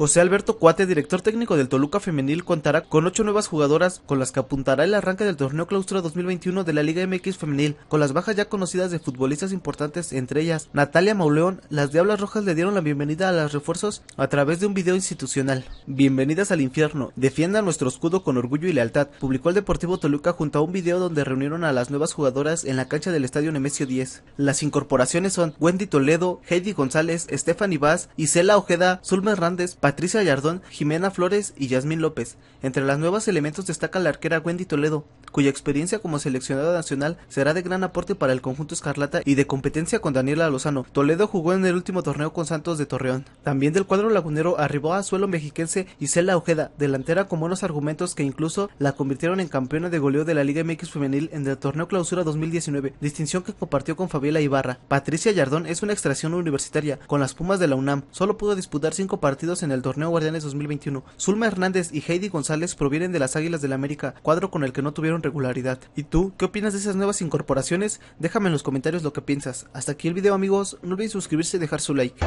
José Alberto Cuate, director técnico del Toluca Femenil, contará con ocho nuevas jugadoras con las que apuntará el arranque del torneo clausura 2021 de la Liga MX Femenil, con las bajas ya conocidas de futbolistas importantes, entre ellas Natalia Mauleón, las Diablas Rojas le dieron la bienvenida a los refuerzos a través de un video institucional. Bienvenidas al infierno, defienda nuestro escudo con orgullo y lealtad, publicó el Deportivo Toluca junto a un video donde reunieron a las nuevas jugadoras en la cancha del Estadio Nemesio 10. Las incorporaciones son Wendy Toledo, Heidi González, Stephanie Vaz, Isela Ojeda, Zulma Hernández, Patricia Yardón, Jimena Flores y Yasmín López. Entre las nuevas elementos destaca la arquera Wendy Toledo, cuya experiencia como seleccionada nacional será de gran aporte para el conjunto escarlata y de competencia con Daniela Lozano. Toledo jugó en el último torneo con Santos de Torreón. También del cuadro lagunero arribó a suelo mexiquense Isela Ojeda, delantera con buenos argumentos que incluso la convirtieron en campeona de goleo de la Liga MX femenil en el torneo clausura 2019, distinción que compartió con Fabiola Ibarra. Patricia Yardón es una extracción universitaria con las Pumas de la UNAM. Solo pudo disputar cinco partidos en el torneo Guardianes 2021. Zulma Hernández y Heidi González provienen de las Águilas del América, cuadro con el que no tuvieron regularidad. ¿Y tú? ¿Qué opinas de esas nuevas incorporaciones? Déjame en los comentarios lo que piensas. Hasta aquí el video amigos, no olviden suscribirse y dejar su like.